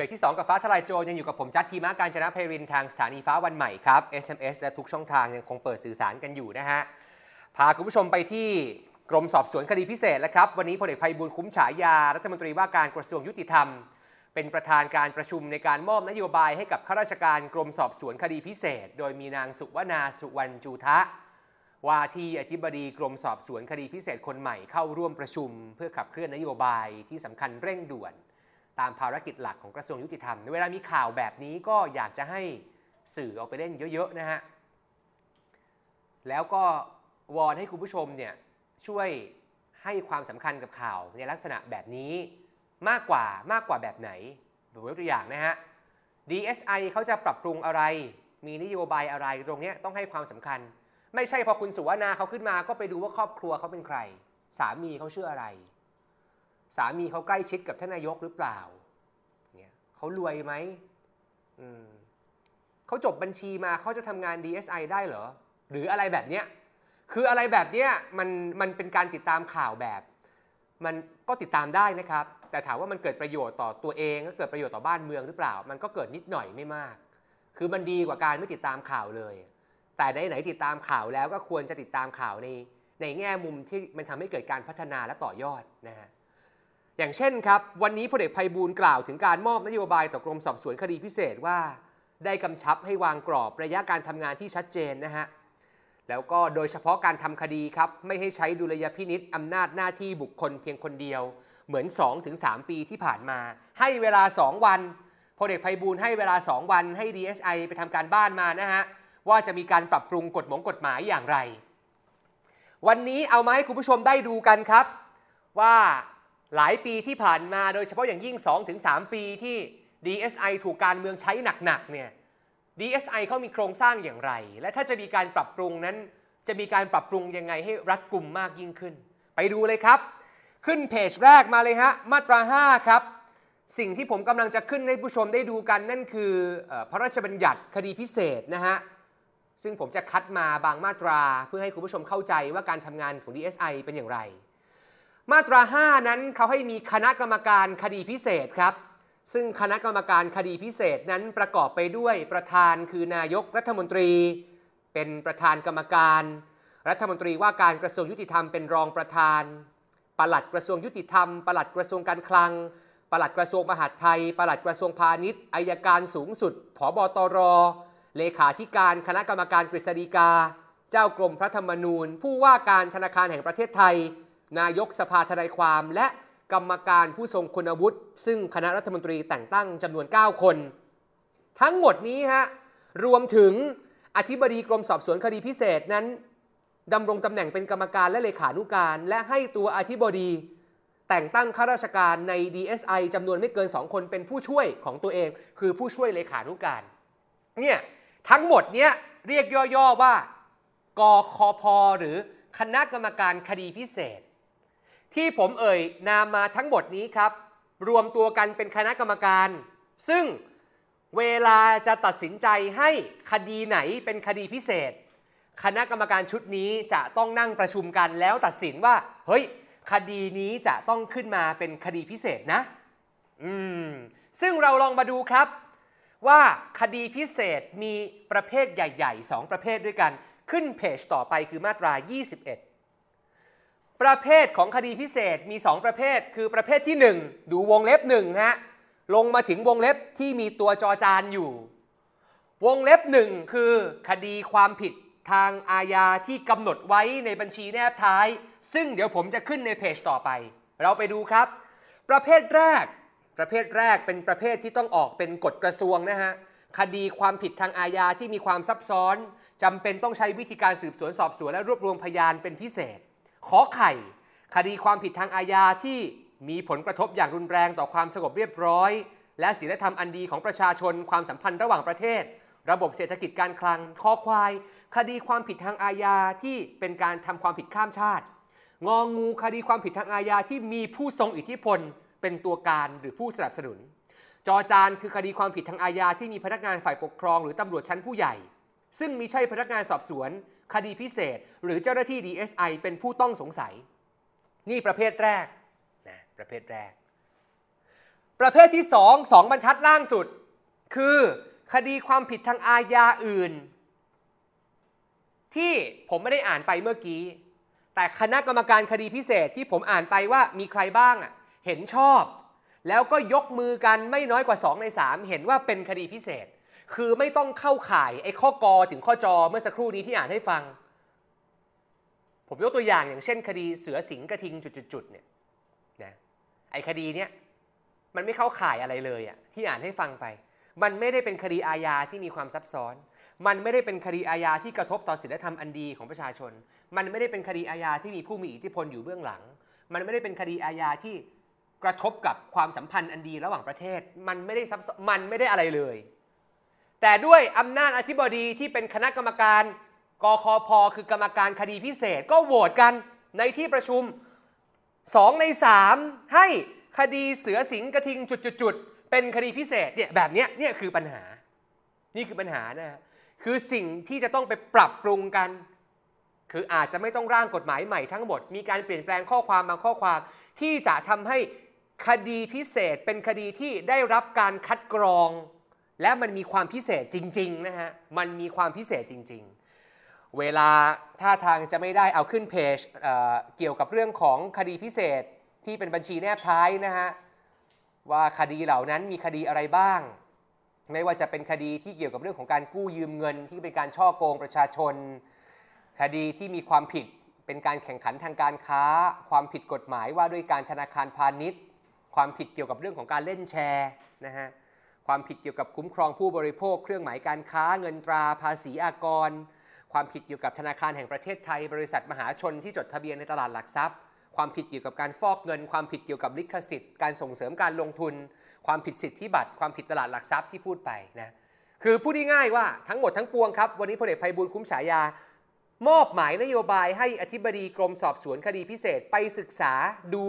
รกที่ 2 กับฟ้าทลายโจรยังอยู่กับผมจัดทีมาการจนะเพรินทางสถานีฟ้าวันใหม่ครับ SMS และทุกช่องทางยังคงเปิดสื่อสารกันอยู่นะฮะ พาคุณผู้ชมไปที่กรมสอบสวนคดีพิเศษแล้วครับ วันนี้พลเอกไพบุญคุ้มฉายารัฐมนตรีว่าการกระทรวงยุติธรรม เป็นประธานการประชุมในการมอบนโยบายให้กับข้าราชการกรมสอบสวนคดีพิเศษ โดยมีนางสุวนาสุวรรณจูทะว่าที่อธิบดีกรมสอบสวนคดีพิเศษคนใหม่เข้าร่วมประชุม เพื่อขับเคลื่อนนโยบายที่สำคัญเร่งด่วนตามภารกิจหลักของกระทรวงยุติธรรมในเวลามีข่าวแบบนี้ก็อยากจะให้สื่อเอาไปเล่นเยอะ ๆ นะฮะ แล้วก็วอนให้คุณผู้ชมเนี่ยช่วยให้ความสำคัญกับข่าวในลักษณะแบบนี้มากกว่ามากกว่าแบบไหนผมยกตัวอย่างนะฮะ DSI เขาจะปรับปรุงอะไร มีนโยบายอะไรตรงนี้ต้องให้ความสำคัญ ไม่ใช่พอคุณสุวรรณาเขาขึ้นมา ก็ไปดูว่าครอบครัวเขาเป็นใครสามีเขาชื่ออะไรสามีเขาใกล้ชิดกับท่านนายกหรือเปล่าเนี่ยเขารวยไหม เขาจบบัญชีมาเขาจะทำงาน DSI ได้เหรอ หรืออะไรแบบเนี้ยคืออะไรแบบเนี้ยมันมันเป็นการติดตามข่าวแบบ มันก็ติดตามได้นะครับ แต่ถามว่ามันเกิดประโยชน์ต่อตัวเองกะเกิดประโยชน์ต่อบ้านเมืองหรือเปล่า มันก็เกิดนิดหน่อยไม่มาก คือมันดีกว่าการไม่ติดตามข่าวเลย แต่ในไหนติดตามข่าวแล้วก็ควรจะติดตามข่าวในในแง่มุมที่มันทำให้เกิดการพัฒนาและต่อยอดนะฮะอย่างเช่นครับ วันนี้พลเอกไพบูลกล่าวถึงการมอบนโยบายต่อกรมสอบสวนคดีพิเศษว่า ได้กำชับให้วางกรอบระยะการทำงานที่ชัดเจนนะฮะ แล้วก็โดยเฉพาะการทำคดีครับ ไม่ให้ใช้ดุลยพินิษ์อำนาจหน้าที่บุคคลเพียงคนเดียวเหมือน 2-3 ปีที่ผ่านมา ให้เวลา 2 วันพลเอกไพบูลให้เวลา 2 วัน ให้ DSI ไปทำการบ้านมานะฮะว่าจะมีการปรับปรุงกฎหมงกฎหมายอย่างไร วันนี้เอามาให้คุณผู้ชมได้ดูกันครับว่าหลายปีที่ผ่านมาโดยเฉพาะอย่างยิ่ง2-3ปีที่ DSI ถูกการเมืองใช้หนักๆเนี่ย DSI เขามีโครงสร้างอย่างไร และถ้าจะมีการปรับปรุงนั้น จะมีการปรับปรุงยังไงให้รัดกุมมากยิ่งขึ้น ไปดูเลยครับ ขึ้นเพจแรกมาเลยฮะมาตรา 5 ครับ สิ่งที่ผมกำลังจะขึ้นให้ผู้ชมได้ดูกัน นั่นคือพระราชบัญญัติคดีพิเศษนะฮะซึ่งผมจะคัดมาบางมาตราเพื่อให้คุณผู้ชมเข้าใจว่าการทำงานของ DSI เป็นอย่างไรมาตรา5นั้นเขาให้มีคณะกรรมการคดีพิเศษครับ ซึ่งคณะกรรมการคดีพิเศษนั้นประกอบไปด้วยประธานคือนายกรัฐมนตรี เป็นประธานกรรมการ รัฐมนตรีว่าการกระทรวงยุติธรรมเป็นรองประธาน ปลัดกระทรวงยุติธรรมปลัดกระทรวงการคลัง ปลัดกระทรวงมหาดไทยปลัดกระทรวงพาณิชย์อายการสูงสุดผบตรเลขาธิการคณะกรรมการกฤษฎีกา เจ้ากรมพระธรรมนูญ ผู้ว่าการธนาคารแห่งประเทศไทยนายกสภาทนายความและกรรมการผู้ทรงคุณวุฒิซึ่งคณะรัฐมนตรีแต่งตั้งจำนวน 9 คน ทั้งหมดนี้ฮะ รวมถึงอธิบดีกรมสอบสวนคดีพิเศษนั้นดำรงตำแหน่งเป็นกรรมการและเลขานุการ และให้ตัวอธิบดีแต่งตั้งข้าราชการใน DSI จำนวนไม่เกิน 2 คนเป็นผู้ช่วยของตัวเอง คือผู้ช่วยเลขานุการเนี่ยทั้งหมดเนี่ยเรียกย่อๆว่ากคพหรือคณะกรรมการคดีพิเศษที่ผมเอ่ย นามมาทั้งหมดนี้ครับ รวมตัวกันเป็นคณะกรรมการ ซึ่งเวลาจะตัดสินใจให้คดีไหนเป็นคดีพิเศษ คณะกรรมการชุดนี้จะต้องนั่งประชุมกันแล้วตัดสินว่าเฮ้ย คดีนี้จะต้องขึ้นมาเป็นคดีพิเศษนะ อืมซึ่งเราลองมาดูครับว่าคดีพิเศษมีประเภทใหญ่ ๆ 2 ประเภทด้วยกัน ขึ้นเพจต่อไปคือมาตรา 21ประเภทของคดีพิเศษมี 2 ประเภทคือประเภทที่ 1 ดูวงเล็บ1ฮะลงมาถึงวงเล็บที่มีตัวจอจานอยู่ วงเล็บ 1 คือคดีความผิดทางอาญาที่กำหนดไว้ในบัญชีแนบท้าย ซึ่งเดี๋ยวผมจะขึ้นในเพจต่อไป เราไปดูครับ ประเภทแรกประเภทแรกเป็นประเภทที่ต้องออกเป็นกฎกระทรวงนะฮะคดีความผิดทางอาญาที่มีความซับซ้อนจำเป็นต้องใช้วิธีการสืบสวนสอบสวน และรวบรวมพยานเป็นพิเศษขอไข่ คดีความผิดทางอาญาที่มีผลกระทบอย่างรุนแรงต่อความสงบเรียบร้อย และศีลธรรมอันดีของประชาชนความสัมพันธ์ระหว่างประเทศ ระบบเศรษฐกิจการคลังคอควายคดีความผิดทางอาญาที่เป็นการทำความผิดข้ามชาติ งองงูคดีความผิดทางอาญาที่มีผู้ทรงอิทธิพลเป็นตัวการหรือผู้สนับสนุนจอจานคือคดีความผิดทางอาญาที่มีพนักงานฝ่ายปกครอง หรือตำรวจชั้นผู้ใหญ่ซึ่งมีใช่พนักงานสอบสวน คดีพิเศษ หรือเจ้าหน้าที่ DSI เป็นผู้ต้องสงสัย นี่ประเภทแรกนะประเภทแรก ประเภทที่สสององบรรทัดล่างสุด คือคดีความผิดทางอาญาอื่น ที่ผมไม่ได้อ่านไปเมื่อกี้ แต่คณะกรรมการคดีพิเศษที่ผมอ่านไปว่ามีใครบ้างอะเห็นชอบ แล้วก็ยกมือกันไม่น้อยกว่า 2 ใน 3 เห็นว่าเป็นคดีพิเศษคือไม่ต้องเข้าข่ายไอ้ข้อกอถึงข้อจอเมื่อสักครู่นี้ที่อ่านให้ฟัง ผมยกตัวอย่าง อย่างเช่น คดีเสือสิงกระทิงจุดๆเนี่ยนะไอ้คดีเนี้ยมันไม่เข้าข่ายอะไรเลยอะที่อ่านให้ฟังไป มันไม่ได้เป็นคดีอาญาที่มีความซับซ้อน มันไม่ได้เป็นคดีอาญาที่กระทบต่อศีลธรรมอันดีของประชาชน มันไม่ได้เป็นคดีอาญาที่มีผู้มีอิทธิพลอยู่เบื้องหลัง มันไม่ได้เป็นคดีอาญาที่กระทบกับความสัมพันธ์อันดีระหว่างประเทศมันไม่ได้ซับมันไม่ได้อะไรเลยแต่ด้วยอำนาจอธิบดีที่เป็นคณะกรรมการ กคพ คือกรรมการคดีพิเศษก็โหวตกันในที่ประชุม 2 ใน 3 ให้คดีเสือสิงกระทิงจุดๆเป็นคดีพิเศษเนี่ยแบบเนี้ยเนี่ยคือปัญหา นี่คือปัญหานะคือสิ่งที่จะต้องไปปรับปรุงกัน คืออาจจะไม่ต้องร่างกฎหมายใหม่ทั้งหมด มีการเปลี่ยนแปลงข้อความบางข้อความ ที่จะทำให้คดีพิเศษเป็นคดีที่ได้รับการคัดกรองและมันมีความพิเศษจริงๆ นะฮะ มันมีความพิเศษจริง ๆ เวลาท่าทางจะไม่ได้เอาขึ้นเพจเเกี่ยวกับเรื่องของคดีพิเศษที่เป็นบัญชีแนบท้าย นะฮะว่าคดีเหล่านั้นมีคดีอะไรบ้าง ไม่ว่าจะเป็นคดีที่เกี่ยวกับเรื่องของการกู้ยืมเงิน ที่เป็นการช่อโกงประชาชน คดีที่มีความผิดเป็นการแข่งขันทางการค้า ความผิดกฎหมายว่าด้วยการธนาคารพาณิชย์ ความผิดเกี่ยวกับเรื่องของการเล่นแชร์นะฮะความผิดเกี่ยวกับคุ้มครองผู้บริโภค เครื่องหมายการค้าเงินตราภาษีอากร ความผิดเกี่ยวกับธนาคารแห่งประเทศไทย บริษัทมหาชน ที่จดทะเบียนในตลาดหลักทรัพย์ความผิดเกี่ยวกับการฟอกเงิน ความผิดเกี่ยวกับลิขสิทธิ์การส่งเสริมการลงทุน ความผิดสิทธิบัตรความผิดตลาดหลักทรัพย์ที่พูดไปนะคือพูดง่ายๆว่าทั้งหมดทั้งปวงครับวันนี้พลเอกไพบุญคุ้มฉายามอบหมายนโยบายให้อธิบดีกรมสอบสวนคดีพิเศษไปศึกษาดู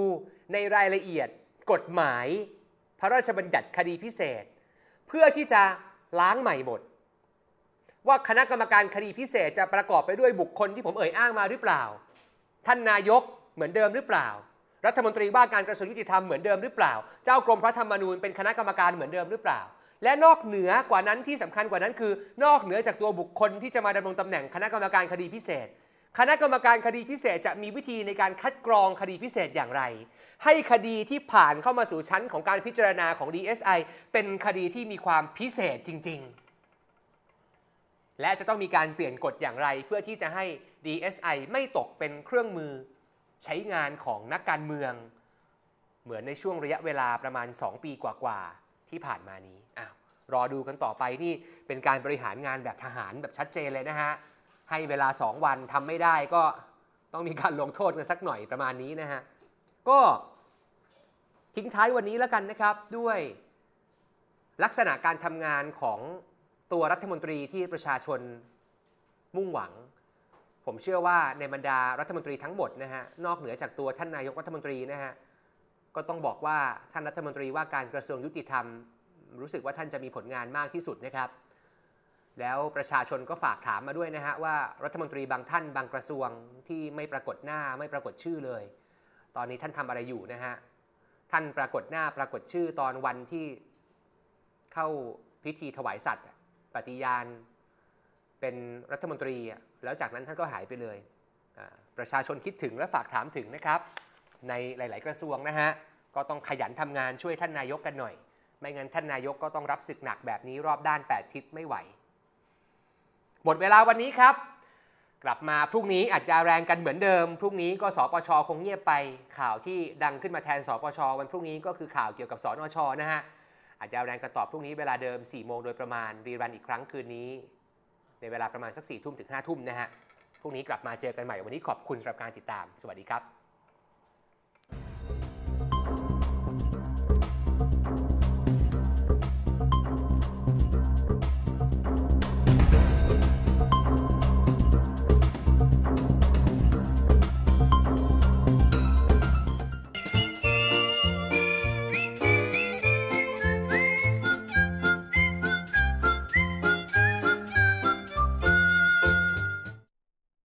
ในรายละเอียดกฎหมาย พระราชบัญญัติคดีพิเศษเพื่อที่จะล้างใหม่หมดว่าคณะกรรมการคดีพิเศษจะประกอบไปด้วยบุคคลที่ผมเอ่ยอ้างมาหรือเปล่า ท่านนายกเหมือนเดิมหรือเปล่า รัฐมนตรีว่าการกระทรวงยุติธรรมเหมือนเดิมหรือเปล่า เจ้ากรมพระธรรมนูญเป็นคณะกรรมการเหมือนเดิมหรือเปล่า และนอกเหนือกว่านั้นที่สำคัญกว่านั้นคือนอกเหนือจากตัวบุคคลที่จะมาดำรงตำแหน่งคณะกรรมการคดีพิเศษคณะกรรมการคดีพิเศษจะมีวิธีในการคัดกรองคดีพิเศษอย่างไร ให้คดีที่ผ่านเข้ามาสู่ชั้นของการพิจารณาของ DSI เป็นคดีที่มีความพิเศษจริง ๆ และจะต้องมีการเปลี่ยนกฎอย่างไร เพื่อที่จะให้ DSI ไม่ตกเป็นเครื่องมือ ใช้งานของนักการเมือง เหมือนในช่วงระยะเวลาประมาณ 2 ปีกว่าๆที่ผ่านมานี้อ้าวรอดูกันต่อไปนี่เป็นการบริหารงานแบบทหารแบบชัดเจนเลยนะฮะให้เวลา2วันทำไม่ได้ก็ต้องมีการลงโทษกันสักหน่อยประมาณนี้นะฮะก็ทิ้งท้ายวันนี้แล้วกันนะครับด้วย ลักษณะการทำงานของตัวรัฐมนตรีที่ประชาชนมุ่งหวัง ผมเชื่อว่าในบรรดารัฐมนตรีทั้งหมดนะฮะนอกเหนือจากตัวท่านนายกรัฐมนตรีนะฮะก็ต้องบอกว่าท่านรัฐมนตรีว่าการกระทรวงยุติธรรม รู้สึกว่าท่านจะมีผลงานมากที่สุดนะครับแล้วประชาชนก็ฝากถามมาด้วยนะฮะว่ารัฐมนตรีบางท่านบางกระทรวงที่ไม่ปรากฏหน้าไม่ปรากฏชื่อเลย ตอนนี้ท่านทำอะไรอยู่นะฮะท่านปรากฏหน้าปรากฏชื่อตอนวันที่เข้าพิธีถวายสัตว์ปฏิญาณเป็นรัฐมนตรีแล้วจากนั้นท่านก็หายไปเลยประชาชนคิดถึงและฝากถามถึงนะครับในหลาย ๆ กระทรวงนะฮะก็ต้องขยันทำงานช่วยท่านนายกกันหน่อย ไม่งั้นท่านนายกก็ต้องรับศึกหนักแบบนี้รอบด้าน8ทิศไม่ไหวหมดเวลาวันนี้ครับ กลับมาพรุ่งนี้อาจจะแรงกันเหมือนเดิม พรุ่งนี้ก็สปชคงเงียบไป ข่าวที่ดังขึ้นมาแทนสปชวันพรุ่งนี้ก็คือข่าวเกี่ยวกับสอนอชนะฮะ อาจจะแรงกันตอบพรุ่งนี้เวลาเดิม4ี่โมงโดยประมาณรีรันอีกครั้งคืนนี้ ในเวลาประมาณสัก4ี่ทุ่มถึง5้าทุ่มนะฮะ พรุ่งนี้กลับมาเจอกันใหม่วันนี้ขอบคุณสำหรับการติดตาม สวัสดีครับ